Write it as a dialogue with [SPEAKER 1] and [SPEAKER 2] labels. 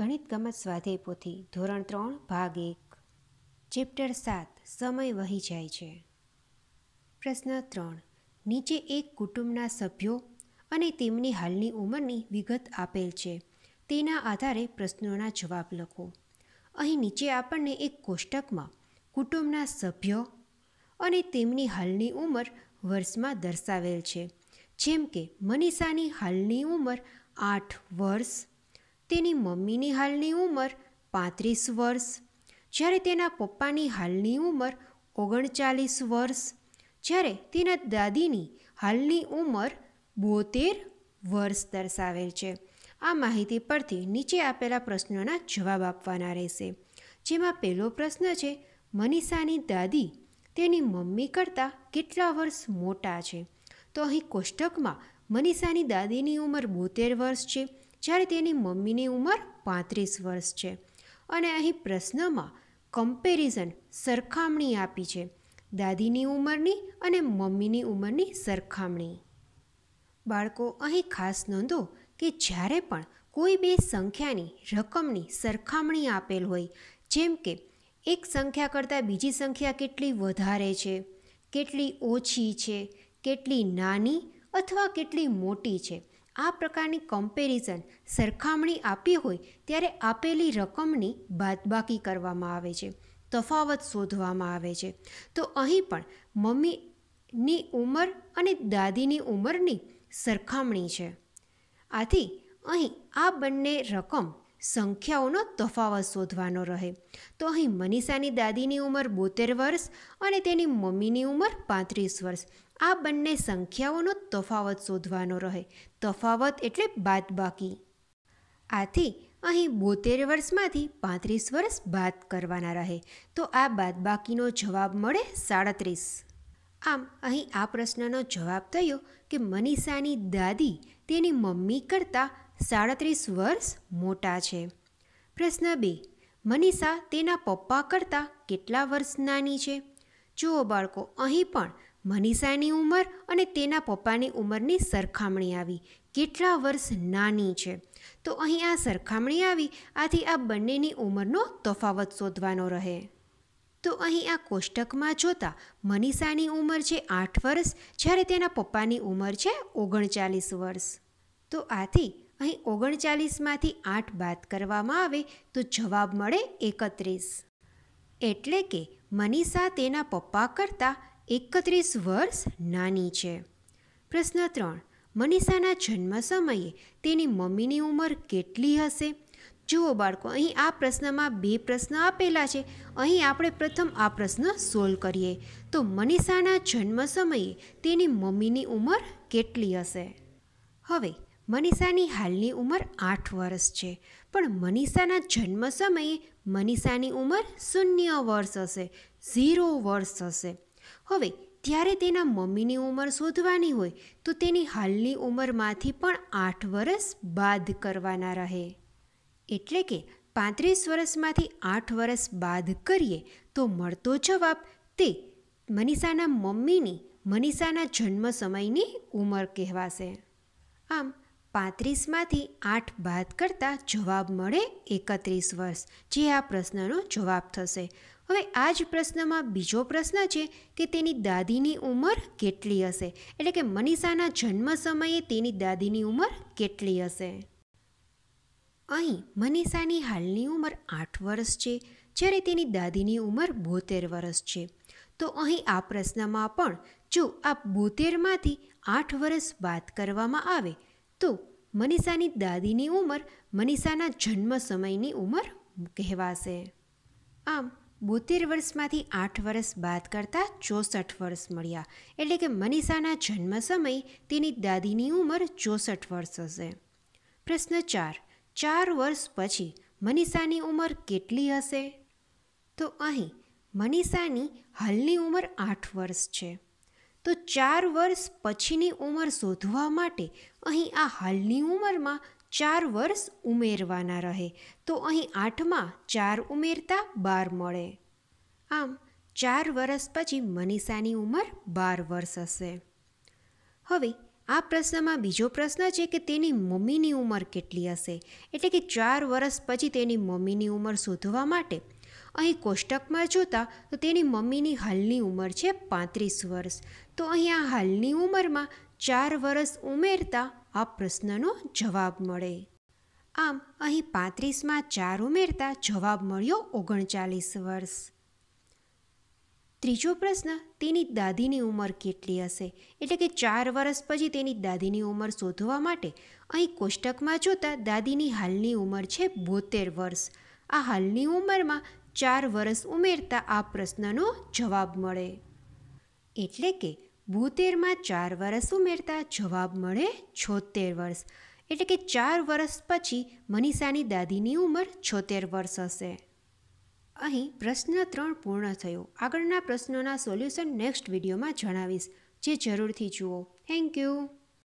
[SPEAKER 1] ગણિત ગમત સ્વાધ્યાય પોથી ધોરણ ત્રણ ભાગ એક ચેપ્ટર સાત સમય વહી જાય છે પ્રશ્ન ત્રણ નીચે એક કુટુંબના સભ્યો અને તેમની હાલની ઉંમરની વિગત આપેલ છે તેના આધારે પ્રશ્નોના જવાબ લખો અહીં નીચે આપણને એક કોષ્ટકમાં કુટુંબના સભ્યો અને તેમની હાલની ઉંમર વર્ષમાં દર્શાવેલ છે જેમ કે મનીષાની હાલની ઉંમર આઠ વર્ષ તેની મમ્મીની હાલની ઉંમર પાંત્રીસ વર્ષ જ્યારે તેના પપ્પાની હાલની ઉંમર ઓગણચાલીસ વર્ષ જ્યારે તેના દાદીની હાલની ઉંમર બોતેર વર્ષ દર્શાવેલ છે આ માહિતી પરથી નીચે આપેલા પ્રશ્નોના જવાબ આપવાના રહેશે જેમાં પહેલો પ્રશ્ન છે મનીષાની દાદી તેની મમ્મી કરતાં કેટલા વર્ષ મોટા છે તો અહીં કોષ્ટકમાં મનીષાની દાદીની ઉંમર બોતેર વર્ષ છે જ્યારે તેની મમ્મીની ઉંમર પાંત્રીસ વર્ષ છે અને અહીં પ્રશ્નમાં કમ્પેરિઝન સરખામણી આપી છે દાદીની ઉંમરની અને મમ્મીની ઉંમરની સરખામણી બાળકો અહીં ખાસ નોંધો કે જ્યારે પણ કોઈ બે સંખ્યાની રકમની સરખામણી આપેલ હોય જેમ કે એક સંખ્યા કરતાં બીજી સંખ્યા કેટલી વધારે છે કેટલી ઓછી છે કેટલી નાની અથવા કેટલી મોટી છે આ પ્રકારની કમ્પેરિઝન સરખામણી આપી હોય ત્યારે આપેલી રકમની બાદબાકી કરવામાં આવે છે તફાવત શોધવામાં આવે છે તો અહીં પણ મમ્મીની ઉંમર અને દાદીની ઉંમરની સરખામણી છે આથી અહીં આ બંને રકમ સંખ્યાઓનો તફાવત શોધવાનો રહે તો અહીં મનીષાની દાદીની ઉંમર બોતેર વર્ષ અને તેની મમ્મીની ઉંમર પાંત્રીસ વર્ષ આ બંને સંખ્યાઓનો તફાવત શોધવાનો રહે તફાવત એટલે બાદ બાકી આથી અહીં બોતેર વર્ષમાંથી પાંત્રીસ વર્ષ બાદ કરવાના રહે તો આ બાદ બાકીનો જવાબ મળે સાડત્રીસ આમ અહીં આ પ્રશ્નનો જવાબ થયો કે મનીષાની દાદી તેની મમ્મી કરતાં સાડત્રીસ વર્ષ મોટા છે પ્રશ્ન બે મનીષા તેના પપ્પા કરતાં કેટલા વર્ષ નાની છે જુઓ બાળકો અહીં પણ મનીષાની ઉંમર અને તેના પપ્પાની ઉંમરની સરખામણી આવી કેટલા વર્ષ નાની છે તો અહીં આ સરખામણી આવી આથી આ બંનેની ઉંમરનો તફાવત શોધવાનો રહે તો અહીં આ કોષ્ટકમાં જોતા મનીષાની ઉંમર છે આઠ વર્ષ જ્યારે તેના પપ્પાની ઉંમર છે ઓગણચાલીસ વર્ષ તો આથી અહીં ઓગણચાલીસમાંથી આઠ બાદ કરવામાં આવે તો જવાબ મળે એકત્રીસ એટલે કે મનીષા તેના પપ્પા કરતાં એકત્રીસ વર્ષ નાની છે પ્રશ્ન ત્રણ મનીષાના જન્મ સમયે તેની મમ્મીની ઉંમર કેટલી હશે જુઓ બાળકો અહીં આ પ્રશ્નમાં બે પ્રશ્ન આપેલા છે અહીં આપણે પ્રથમ આ પ્રશ્ન સોલ્વ કરીએ તો મનીષાના જન્મ સમયે તેની મમ્મીની ઉંમર કેટલી હશે હવે મનીષાની હાલની ઉંમર આઠ વર્ષ છે પણ મનીષાના જન્મ સમયે મનીષાની ઉંમર શૂન્ય વર્ષ હશે ઝીરો વર્ષ હશે હવે ત્યારે તેના મમ્મીની ઉંમર શોધવાની હોય તો તેની હાલની ઉંમરમાંથી પણ આઠ વર્ષ બાદ કરવાના રહે એટલે કે પાંત્રીસ વર્ષમાંથી આઠ વર્ષ બાદ કરીએ તો મળતો જવાબ તે મનીષાના મમ્મીની મનીષાના જન્મ સમયની ઉંમર કહેવાશે આમ પાંત્રીસમાંથી આઠ બાદ કરતાં જવાબ મળે એકત્રીસ વર્ષ જે આ પ્રશ્નનો જવાબ થશે હવે આ જ પ્રશ્નમાં બીજો પ્રશ્ન છે કે તેની દાદીની ઉંમર કેટલી હશે એટલે કે મનીષાના જન્મ સમયે તેની દાદીની ઉંમર કેટલી હશે અહીં મનીષાની હાલની ઉંમર આઠ વર્ષ છે જ્યારે તેની દાદીની ઉંમર બોતેર વર્ષ છે તો અહીં આ પ્રશ્નમાં પણ જો આ બોતેરમાંથી આઠ વર્ષ બાદ કરવામાં આવે તો મનીષાની દાદીની ઉંમર મનીષાના જન્મ સમયની ઉંમર કહેવાશે આમ બોતેર વર્ષમાંથી આઠ વર્ષ બાદ કરતાં ચોસઠ વર્ષ મળ્યા એટલે કે મનીષાના જન્મ સમય તેની દાદીની ઉંમર ચોસઠ વર્ષ હશે પ્રશ્ન ચાર ચાર વર્ષ પછી મનીષાની ઉંમર કેટલી હશે તો અહીં મનીષાની હાલની ઉંમર આઠ વર્ષ છે તો ચાર વર્ષ પછીની ઉંમર શોધવા માટે અહીં આ હાલની ઉંમરમાં ચાર વર્ષ ઉમેરવાના રહે તો અહીં આઠમાં ચાર ઉમેરતા બાર મળે આમ ચાર વર્ષ પછી મનીષાની ઉંમર બાર વર્ષ હશે હવે આ પ્રશ્નમાં બીજો પ્રશ્ન છે કે તેની મમ્મીની ઉંમર કેટલી હશે એટલે કે ચાર વર્ષ પછી તેની મમ્મીની ઉંમર શોધવા માટે અહીં કોષ્ટકમાં જોતા તો તેની મમ્મીની હાલની ઉંમર છે પાંત્રીસ વર્ષ તો અહીંયા હાલની ઉંમરમાં ચાર વર્ષ ઉમેરતા આ પ્રશ્નનો જવાબ મળે આમ અહીં પાંત્રીસમાં ચાર ઉમેરતા જવાબ મળ્યો ઓગણચાલીસ વર્ષ ત્રીજો પ્રશ્ન તેની દાદીની ઉંમર કેટલી હશે એટલે કે ચાર વર્ષ પછી તેની દાદીની ઉંમર શોધવા માટે અહીં કોષ્ટકમાં જોતા દાદીની હાલની ઉંમર છે બોતેર વર્ષ આ હાલની ઉંમરમાં ચાર વર્ષ ઉમેરતા આ પ્રશ્નનો જવાબ મળે એટલે કે ભૂતેરમાં ચાર વર્ષ ઉમેરતા જવાબ મળે છોતેર વર્ષ એટલે કે ચાર વર્ષ પછી મનીષાની દાદીની ઉંમર છોતેર વર્ષ હશે અહીં પ્રશ્ન ત્રણ પૂર્ણ થયો આગળના પ્રશ્નોના સોલ્યુશન નેક્સ્ટ વિડીયોમાં જણાવીશ જે જરૂરથી જુઓ થેન્ક યુ